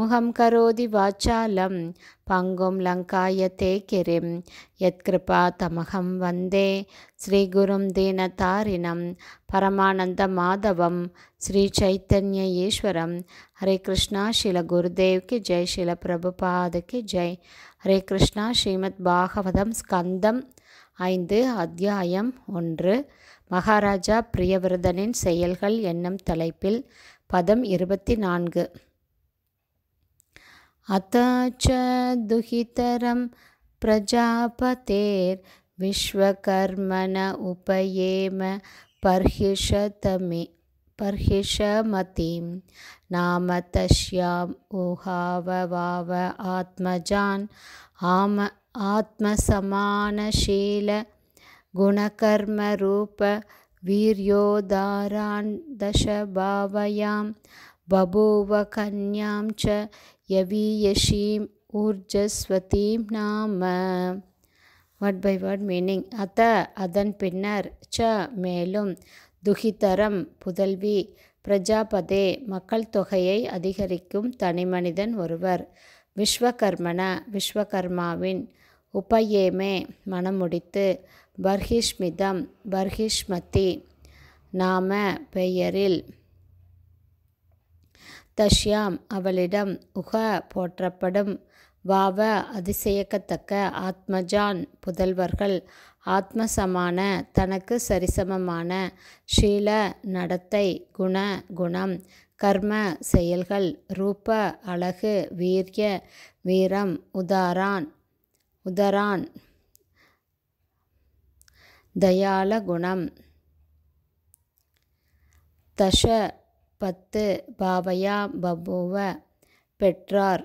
முகம் கரோதி வாச்சாலம் பங்கும் லங்காயத்தே கிரிம் யத்கிருபா தமகம் வந்தே ஸ்ரீகுரும் தாரினம் பரமானந்த மாதவம் ஸ்ரீ சைத்தன்ய ஈஸ்வரம் ஹரே கிருஷ்ணா ஸ்ரீல குருதேவ்கி ஜெய் ஸ்ரீல பிரபுபாதுக்கு ஜெய் ஹரே கிருஷ்ணா ஸ்ரீமத் பாகவதம் ஸ்கந்தம் ஐந்து அத்தியாயம் ஒன்று மகாராஜா பிரியவிரதனின் செயல்கள் என்னும் தலைப்பில் பதம் இருபத்தி நான்கு अथ च दुहितरं प्रजापतेर्विश्वकर्मण उपयेम पर्हिषतमि पर्हिषमतिं नाम तस्याम् ऊहाववाव आत्मजान् आम आत्मसमानशीलगुणकर्मरूपवीर्योदारान् दशभावयां कन्यां च யவீயஷீம் ஊர்ஜஸ்வதீம் நாம வட் பை வட் மீனிங் அத்த அதன் பின்னர் ச மேலும் துகிதரம் புதல்வி பிரஜாபதே மக்கள் தொகையை அதிகரிக்கும் தனிமனிதன் ஒருவர் விஸ்வகர்மன விஸ்வகர்மாவின் உபயேமே மனமுடித்து பர்ஹிஷ்மிதம் பர்ஹிஷ்மதி நாம பெயரில் தஷ்யாம் அவளிடம் உக போற்றப்படும் வாவ அதிசயக்கத்தக்க ஆத்மஜான் புதல்வர்கள் ஆத்மசமான தனக்கு சரிசமமான ஷீல நடத்தை குண குணம் கர்ம செயல்கள் ரூப அழகு வீரிய வீரம் உதாரான் உதரான் தயால குணம் தஷ பத்து பாவையா பபுவ பெற்றார்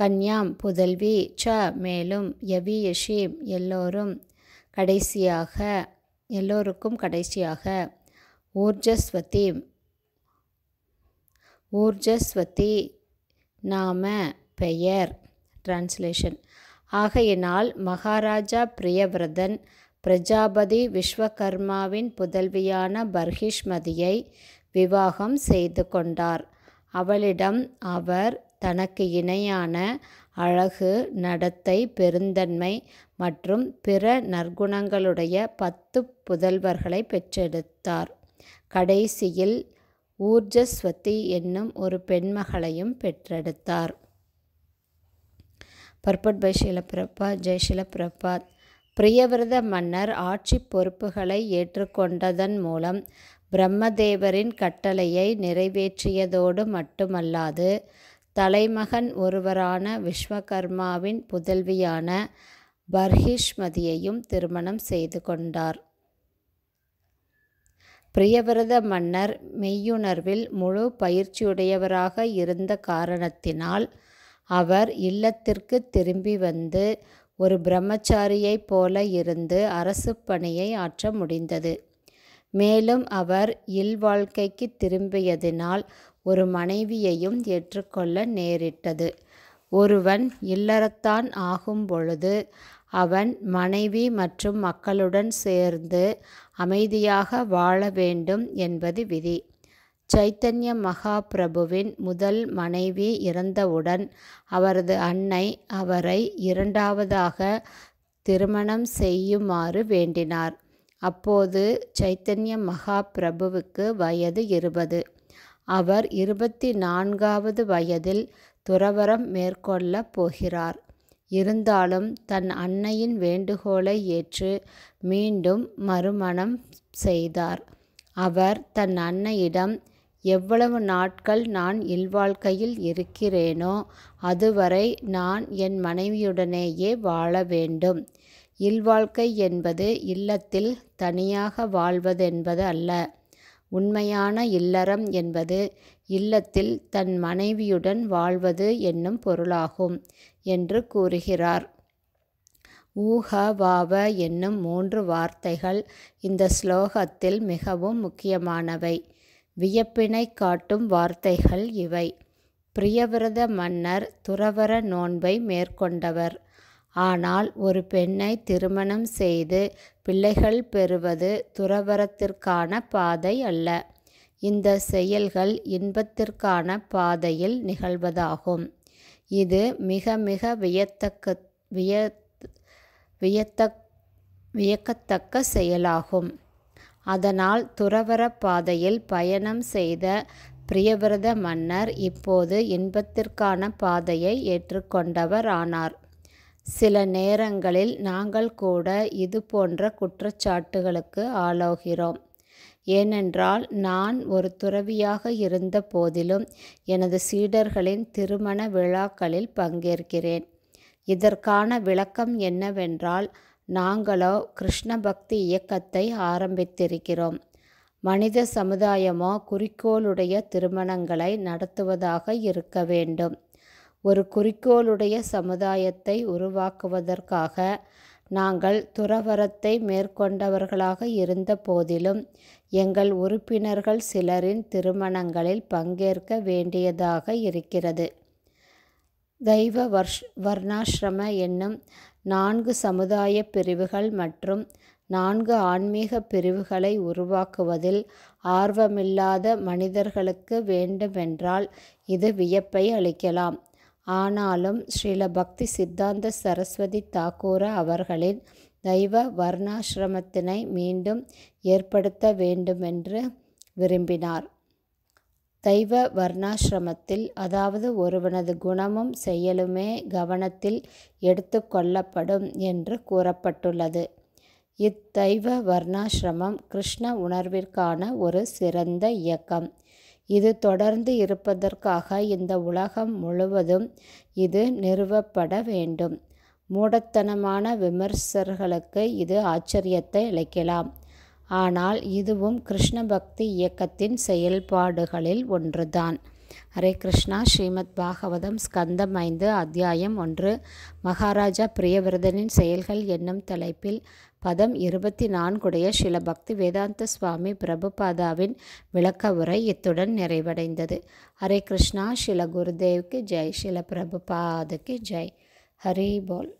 கன்யாம் புதல்வி ச மேலும் யவி யஷீம் எல்லோரும் கடைசியாக எல்லோருக்கும் கடைசியாக ஊர்ஜஸ்வதி ஊர்ஜஸ்வதி நாம பெயர் டிரான்ஸ்லேஷன் ஆகையினால் மகாராஜா பிரியவிரதன் பிரஜாபதி விஸ்வகர்மாவின் புதல்வியான பர்ஹிஷ்மதியை விவாகம் செய்து கொண்டார் அவளிடம் அவர் தனக்கு இணையான அழகு நடத்தை பெருந்தன்மை மற்றும் பிற நற்குணங்களுடைய பத்து புதல்வர்களை பெற்றெடுத்தார் கடைசியில் ஊர்ஜஸ்வதி என்னும் ஒரு பெண்மகளையும் பெற்றெடுத்தார் பர்பட் பை ஷிலப்பிரபாத் ஜெய் ஷிலப்பிரபாத் பிரியவிரத மன்னர் ஆட்சி பொறுப்புகளை ஏற்றுக்கொண்டதன் மூலம் பிரம்மதேவரின் கட்டளையை நிறைவேற்றியதோடு மட்டுமல்லாது தலைமகன் ஒருவரான விஸ்வகர்மாவின் புதல்வியான பர்ஹிஷ்மதியையும் திருமணம் செய்து கொண்டார் பிரியவிரத மன்னர் மெய்யுணர்வில் முழு பயிற்சியுடையவராக இருந்த காரணத்தினால் அவர் இல்லத்திற்கு திரும்பி வந்து ஒரு பிரம்மச்சாரியைப் போல இருந்து அரசு பணியை ஆற்ற முடிந்தது மேலும் அவர் இல்வாழ்க்கைக்கு திரும்பியதினால் ஒரு மனைவியையும் ஏற்றுக்கொள்ள நேரிட்டது ஒருவன் இல்லறத்தான் ஆகும் பொழுது அவன் மனைவி மற்றும் மக்களுடன் சேர்ந்து அமைதியாக வாழ வேண்டும் என்பது விதி சைத்தன்ய மகாபிரபுவின் முதல் மனைவி இறந்தவுடன் அவரது அன்னை அவரை இரண்டாவதாக திருமணம் செய்யுமாறு வேண்டினார் அப்போது சைத்தன்ய மகாபிரபுவுக்கு வயது இருபது அவர் இருபத்தி நான்காவது வயதில் துறவரம் மேற்கொள்ளப் போகிறார் இருந்தாலும் தன் அன்னையின் வேண்டுகோளை ஏற்று மீண்டும் மறுமணம் செய்தார் அவர் தன் அன்னையிடம் எவ்வளவு நாட்கள் நான் இல்வாழ்க்கையில் இருக்கிறேனோ அதுவரை நான் என் மனைவியுடனேயே வாழ வேண்டும் இல்வாழ்க்கை என்பது இல்லத்தில் தனியாக வாழ்வதென்பது அல்ல உண்மையான இல்லறம் என்பது இல்லத்தில் தன் மனைவியுடன் வாழ்வது என்னும் பொருளாகும் என்று கூறுகிறார் ஊக வாவ என்னும் மூன்று வார்த்தைகள் இந்த ஸ்லோகத்தில் மிகவும் முக்கியமானவை வியப்பினை காட்டும் வார்த்தைகள் இவை பிரியவிரத மன்னர் துறவர நோன்பை மேற்கொண்டவர் ஆனால் ஒரு பெண்ணை திருமணம் செய்து பிள்ளைகள் பெறுவது துறவரத்திற்கான பாதை அல்ல இந்த செயல்கள் இன்பத்திற்கான பாதையில் நிகழ்வதாகும் இது மிக மிக வியத்தக்க விய வியத்தக் வியக்கத்தக்க செயலாகும் அதனால் துறவரப் பாதையில் பயணம் செய்த பிரியவிரத மன்னர் இப்போது இன்பத்திற்கான பாதையை ஏற்றுக்கொண்டவர் ஆனார் சில நேரங்களில் நாங்கள் கூட இது போன்ற குற்றச்சாட்டுகளுக்கு ஆளோகிறோம் ஏனென்றால் நான் ஒரு துறவியாக இருந்த போதிலும் எனது சீடர்களின் திருமண விழாக்களில் பங்கேற்கிறேன் இதற்கான விளக்கம் என்னவென்றால் நாங்களோ கிருஷ்ண பக்தி இயக்கத்தை ஆரம்பித்திருக்கிறோம் மனித சமுதாயமோ குறிக்கோளுடைய திருமணங்களை நடத்துவதாக இருக்க வேண்டும் ஒரு குறிக்கோளுடைய சமுதாயத்தை உருவாக்குவதற்காக நாங்கள் துறவரத்தை மேற்கொண்டவர்களாக இருந்த போதிலும் எங்கள் உறுப்பினர்கள் சிலரின் திருமணங்களில் பங்கேற்க வேண்டியதாக இருக்கிறது தெய்வ வர்ஷ் வர்ணாசிரம என்னும் நான்கு சமுதாய பிரிவுகள் மற்றும் நான்கு ஆன்மீக பிரிவுகளை உருவாக்குவதில் ஆர்வமில்லாத மனிதர்களுக்கு வேண்டுமென்றால் இது வியப்பை அளிக்கலாம் ஆனாலும் ஸ்ரீல பக்தி சித்தாந்த சரஸ்வதி தாக்கூர அவர்களின் தெய்வ வர்ணாசிரமத்தினை மீண்டும் ஏற்படுத்த வேண்டுமென்று விரும்பினார் தெய்வ வர்ணாசிரமத்தில் அதாவது ஒருவனது குணமும் செயலுமே கவனத்தில் எடுத்து கொள்ளப்படும் என்று கூறப்பட்டுள்ளது இத்தைவ வர்ணாசிரமம் கிருஷ்ண உணர்விற்கான ஒரு சிறந்த இயக்கம் இது தொடர்ந்து இருப்பதற்காக இந்த உலகம் முழுவதும் இது நிறுவப்பட வேண்டும் மூடத்தனமான விமர்சகர்களுக்கு இது ஆச்சரியத்தை அளிக்கலாம் ஆனால் இதுவும் கிருஷ்ண பக்தி இயக்கத்தின் செயல்பாடுகளில் ஒன்றுதான் ஹரே கிருஷ்ணா ஸ்ரீமத் பாகவதம் ஸ்கந்தம் ஐந்து அத்தியாயம் ஒன்று மகாராஜா பிரியவிரதனின் செயல்கள் என்னும் தலைப்பில் பதம் இருபத்தி நான்குடைய சில பக்தி வேதாந்த சுவாமி பிரபுபாதாவின் விளக்க உரை இத்துடன் நிறைவடைந்தது ஹரே கிருஷ்ணா ஷில குருதேவ்க்கு ஜெய் ஷில பிரபுபாதுக்கு ஜெய் ஹரி போல்